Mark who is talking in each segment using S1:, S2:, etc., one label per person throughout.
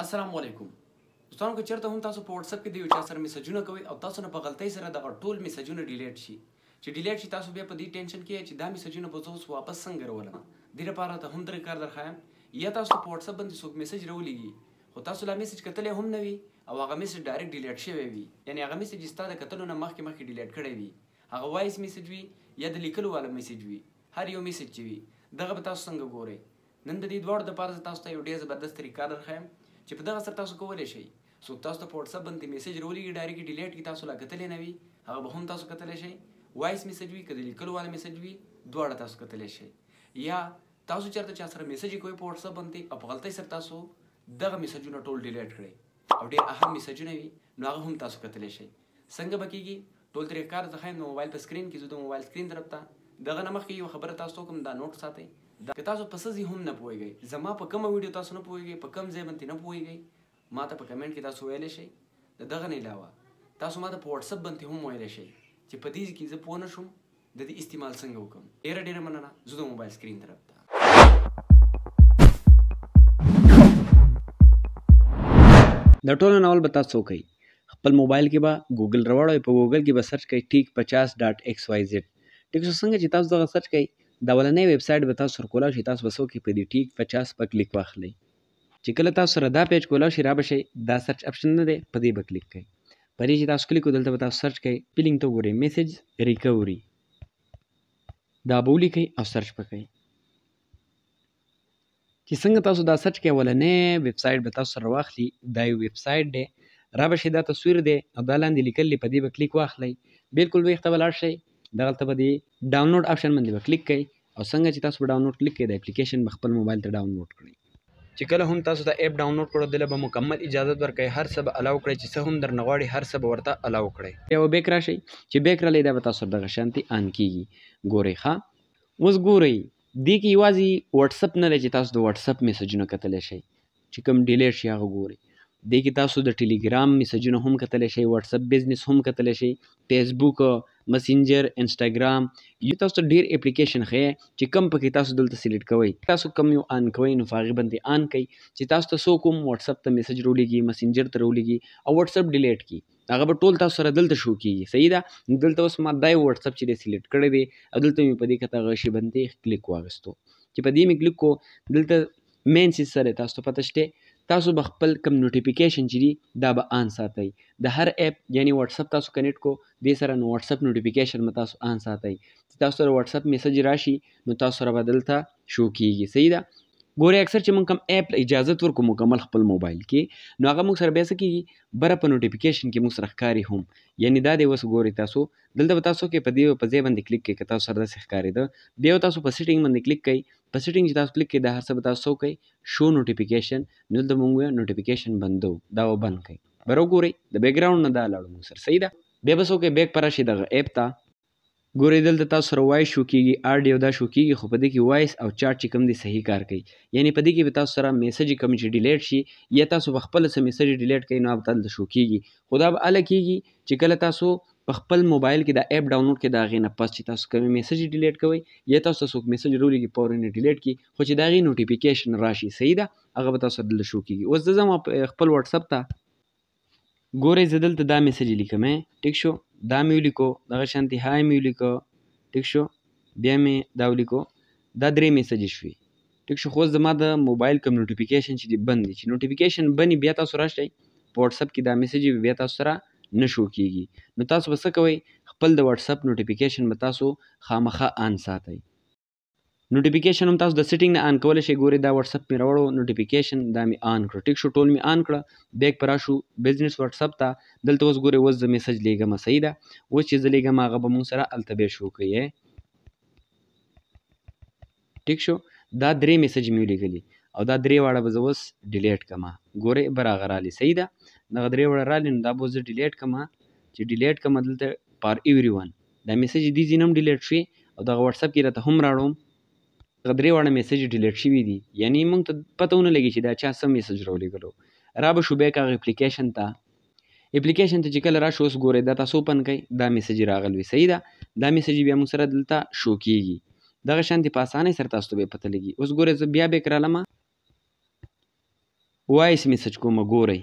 S1: السلام علیکم دوستانو که چیرته هم تاسو په واتس اپ کې دی چې سره میسجونه کوي او تاسو نه په غلطۍ سره دغه ټول میسجونه ډیلیټ شي چې ډیلیټ شي تاسو بیا په دې ټینشن کې چې دا میسجونه به زه واپس څنګه راولم دې لپاره ته هم درکار درخایم یا تاسو په واتس اپ باندې څوک میسج راولېږي خو تاسو لا میسج کتلی هم نه وي او هغه میسج ډایرکټ ډیلیټ شوی وي یعنی هغه میسج ستا د کتلو نه مخکې مخکې ډیلیټ کړی وي هغه وایس میسج وي یا د لیکلو والا میسج وي هر یو میسج چې وي دغه به تاسو څنګه ګورئ نن د دې دواړو دپاره زه تاسو ته یو ډېر زبردست طریقه درښایم چې په دغه سره تاسو کولی شئ څوک تاسو ته په واتساپ باندې میسج راولېږي ډایرکټ ډیلیټ کړي تاسو لا کتلی نه وي هغه به هم تاسو کتلی شئ وایس میسج وي که د لیکلو والا میسج وي دواړه تاسو کتلی شئ یا تاسو چېرته چا سره میسج کوئ په واتساپ باندې او په غلطۍ سره تاسو دغه میسجونه ټول ډیلیټ کړئ او ډېر اهم میسجونه وي نو هغه هم تاسو کتلی شئ څنګه به کېږي ټول طریقکار زه ښایم د موبایل په سکرین کې زه د موبایل سکرین طرف ته دغه نه مخکې یوه خبره تاسو کوم دا نوټ ساتئ دا که تاسو په سزي هم نه پوهیږئ زما په کومه ویډیو تاسو نه پوهیږئ په کوم ځای باندې نه پوهیږئ ما ته په کمنټ کې تاسو ویلی شئ د دغه نه علاوه تاسو ما ته په واتساپ باندې هم ویلی شئ چې په دې کې زه پوه نه شوم د دې استعمال څنګه وکم ډیره ډیره مننه زه د موبایل سکرین طرف ته د ټولو ناول به تاسو کوي خپل موبایل کې به ګوګل راوړئ په ګوګل کې به سرچ کړئ ټیک پچاس ډاټ ایکس وای زیډ ټیک څنګه چې تاسو دغه سرچ کړئ دا ولنې ویب سټ به تاسو سره کولا شي تاسو به څوک په دې ټیک 50 په کلیک واخلئ چې کله تاسو سره دا پیج کولا شي را به شي دا سرچ اپشن نه دی په دې به کلیک کړئ پرې چې تاسو کلیک دلته به تاسو سرچ کړئ پیلینګ ته وګورئ میسج ریکوري دا به ولیکئ او سرچ پکړئ چې څنګه تاسو دا سرچ کوئ ولنې ویب سټ به تاسو سره واخلي دا یو ویب سټ دی را به شي دا تصویر دی او دا لاندې لیکل په دې به کلیک واخلئ بالکل به خپل لاړ شئ دغلته به دی ډاونلوډ آپشن باندې به کلیک کړئ او څنګه چې تاسو به ډاونلوډ کلیک کړئ د اپلیکیشن به خپل موبایل ته ډاونلوډ کړئ چې کله هم تاسو دا اپ ډاونلوډ کړو دله به مکمل اجازه ورکړي هر څه به الاو کړئ چې څه هم در نغواړي هر څه به ورته الاو کړئ یو بیک راشي چې بیک را لیدا به تاسو دغه شانتي ان کیږي ګوري ښا اوس ګوري دې کې یوازې واتس اپ نه لږ تاسو د واتس اپ میسجونه کتلی شئ چې کوم ډیلیټ شي هغه ګوري دې کې تاسو د ټیلیګرام میسجونه هم کتلی شئ واتس اپ بزنس هم کتلی شئ فیسبوک مسنجر انسټاګرام یو تاسو ډیر اپلیکیشن خې چې کم پکې تاسو دلته سلیکټ کوئ تاسو کم یو آن کوئ نو فارغ باندې آن کوي چې تاسو ته سو کوم واتس اپ ته میسج رولېږي مسنجر ته رولېږي او واتس اپ ډیلیټ کی هغه به ټول تاسو سره دلته شو کیږي صحیح ده دلته اوس ما دای واتس اپ چې سلیکټ کړی دی او دلته مې په دې کته غشي باندې کلیک واغستو چې په دې مې کلیک کو دلته مین سیس سره تاسو پته شته تاسو به خپل کوم نوټیفیکیشن چې دی دا به آن ساتئ د هر اپ یعنی واتس اپ تاسو کنیکټ کو دې سره نو واتس اپ نوټیفیکیشن مې تاسو آن ساتئ تاسو سره واتس اپ میسج راشي نو تاسو سره بدلته شو کیږي صحیح ده ګوري اکثر چې موږ کوم اپ اجازه ورکو مکمل خپل موبایل کې نو هغه موږ سره بیا څه کیږي بره په نوټیفیکیشن کې موږ سره ښکاری هم یعنی دا دی اوس ګوري تاسو دلته به تاسو کې په دې په ځای باندې کلیک کوي که تاسو سره داسې ښکاري ده بیا تاسو په سیټینګ باندې کلیک کوي په سیټینګ چې تاسو کلیک کوي دا هر څه به تاسو کوي شو نوټیفیکیشن نو دلته موږ نوټیفیکیشن بندو دا و بند کوي بر وګورئ د بیک ګراوند نه دا لاړو موږ سره صحیح ده بیا به څوک بیک پر راشي دغه اپ ته ګورې دلته تاسو سره وایس شو کیږي آډیو دا شو کیږي خو په دې کې وایس او چارټ چې کوم دی صحیح کار کوي یعنی په دې کې به تاسو سره میسج کوم چې ډیلیټ شي یا تاسو په خپل سره میسج ډیلیټ کړئ نو هغه تل شو کیږي خدا به اله کیږي چې کله تاسو په خپل موبایل کې دا اپ ډاونلوډ کې دا غي نه پس چې تاسو کوم میسج ډیلیټ کوئ یا تاسو څوک میسج رولې کې پورې نه ډیلیټ کی خو چې دا غي نوټیفیکیشن راشي صحیح ده هغه به تاسو دل شو کیږي اوس زه خپل واتس اپ ته ګورئ زه دلته دا میسج لیکم ټیک شو دا مې ولیکو دغه شانتي هاي مې ولیکو ټیک شو بیا مې دا ولیکو دا درې میسج شوي ټیک شو خو زما د موبایل کوم نوټیفیکیشن چې بند دي چې نوټیفیکیشن بني بیا تاسو راشئ په واتساپ کې دا میسج بیا تاسو سره نشو کیږي نو تاسو به څه کوئ خپل د واتساپ نوټیفیکیشن به تاسو خامخا آن ساتئ نوټیفیکیشن هم تاسو د سیټینګ نه آن کولای شئ ګوري دا واتس اپ مې راوړو نوټیفیکیشن دا مې آن کړ ټیک شو ټول مې آن کړ بیگ پر راشو بزنس واتس اپ ته دلته اوس ګوري اوس د میسج لیږم صحیح ده اوس چې زه لیږم هغه به مونږ سره الته به شو کوي ټیک شو دا درې میسج مې لیکلي او دا درې واړه به زه اوس ډیلیټ کما ګوري براغه رالي صحیح ده دا درې واړه رالي نو دا به زه ډیلیټ کما چې ډیلیټ کما دلته پار ایوری ون دا میسج دې زینم ډیلیټ شي او دا واتس اپ کې راته هم راړم هغه درې واړه میسج ډیلیټ شوي دي یعنی موږ ته پته ونه لګي چې دا چا څه میسج راولېږلو را به شو بیا هغه اپلیکیشن ته اپلیکیشن ته چې کله راشو اوس ګورئ دا تاسو اوپن کړئ دا میسج راغلی صحیح ده دا میسج بیا موږ سره دلته شو کیږي دغه شانتې په اسانۍ سره تاسو ته به پته لګي اوس ګورئ زه بیا بیک رالمه وایس میسج کومه ګورئ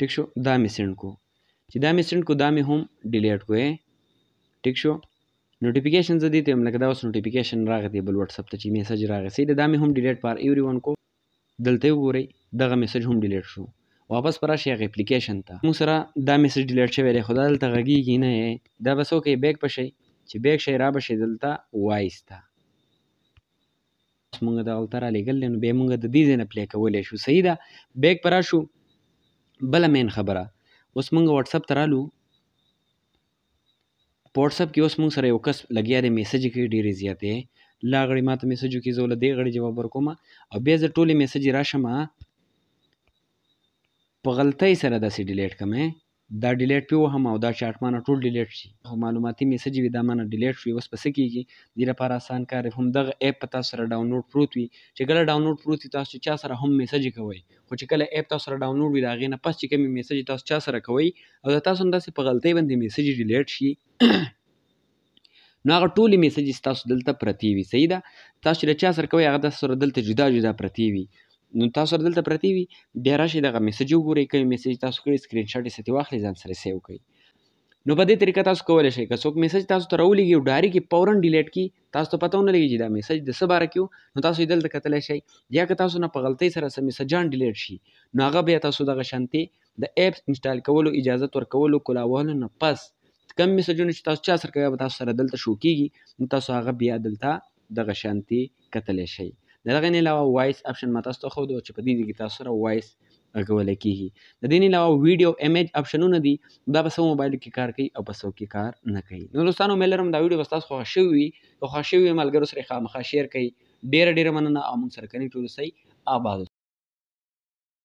S1: ټیک شو دا می سند کو چې دا می سند کو دا می هم ډیلیټ کوې ټیک شو نوټیفیکیشن زه دې ته لکه دا اوس نوټیفیکیشن راغی دی بل واتساپ ته چې میسج راغی سیده دا مې هم ډیلیټ پار ایوری ون کو دلته وګورئ دغه میسج هم ډیلیټ شو واپس پر شي هغه اپلیکیشن ته مو سره دا میسج ډیلیټ شوی دی خدای دلته غږیږي نه دا بس اوکې بیک پشي چې بیک شي را بشي دلته وایس ته مونږ د غلطه را لګل نو به مونږ د دې ځین اپلای کولای شو صحیح ده بیک پر شو بل مین خبره اوس مونږ واتساپ ته رالو په واتساپ کې اوس موږ سره یو کس لګیا دی میسج کې ډېرې زیاتې لا غړي ما ته میسج وکړي زه له دې غړي جواب ورکوم او بیا زه ټولې میسج راشم په غلطۍ سره داسې ډیلیټ کړم دا ډیلیټ پی وهم او دا چارټ مانه ټول ډیلیټ شي خو معلوماتي میسج وي دا مانه ډیلیټ شي اوس په څه کېږي دې لپاره اسان کار هم دغه ایپ په تاسو سره ډاونلوډ پروت وي چې کله ډاونلوډ پروت وي تاسو چا سره هم میسج کوئ خو چې کله ایپ تاسو سره ډاونلوډ وي دا غي نه پس چې کوم میسج تاسو چا سره کوئ او دا تاسو انداسې په غلطۍ باندې میسج ډیلیټ شي نو هغه ټولې میسجز تاسو دلته پرتی وي صحیح ده تاسو چې چا سره کوي هغه تاسو سره دلته جدا جدا پرتی وي نو تاسو سره دلته پرتی وي بیا راشئ دغه میسج وګورئ کوم میسج تاسو کړی سکرین شاټ یې ستې واخلئ ځان سره سیو کړئ نو په دې طریقه تاسو کولی شئ که څوک میسج تاسو ته راولېږي او ډایري کې فورن ډیلیټ کړي تاسو ته پته ونه لګي چې دا میسج د څه باره کې نو تاسو یې دلته کتلی شئ یا که تاسو نه په غلطۍ سره څه میسجان ډیلیټ شي نو هغه بیا تاسو دغه شانتې د ایپس انسټال کولو اجازت ورکولو کولاوهلو نه پس کم میسجونه چې تاسو چا سره کوي تاسو سره دلته شو کیږي نو تاسو هغه بیا دلته دغه شانتې کتلی شئ د دغه نه علاوه وایس اپشن ما تاسو ته خو دوه چې په دې کې تاسو سره وایس غول کیږي د دې نه علاوه ویډیو ایمیج اپشنونه دي دا په سمو موبایل کې کار کوي او په سمو کې کار نه کوي نو دوستانو مې لرم دا ویډیو بس تاسو خوښوي او خوښوي ملګرو سره خامخا شیر کړئ ډیره ډیره مننه او موږ سره کنیکټ اوسئ آباد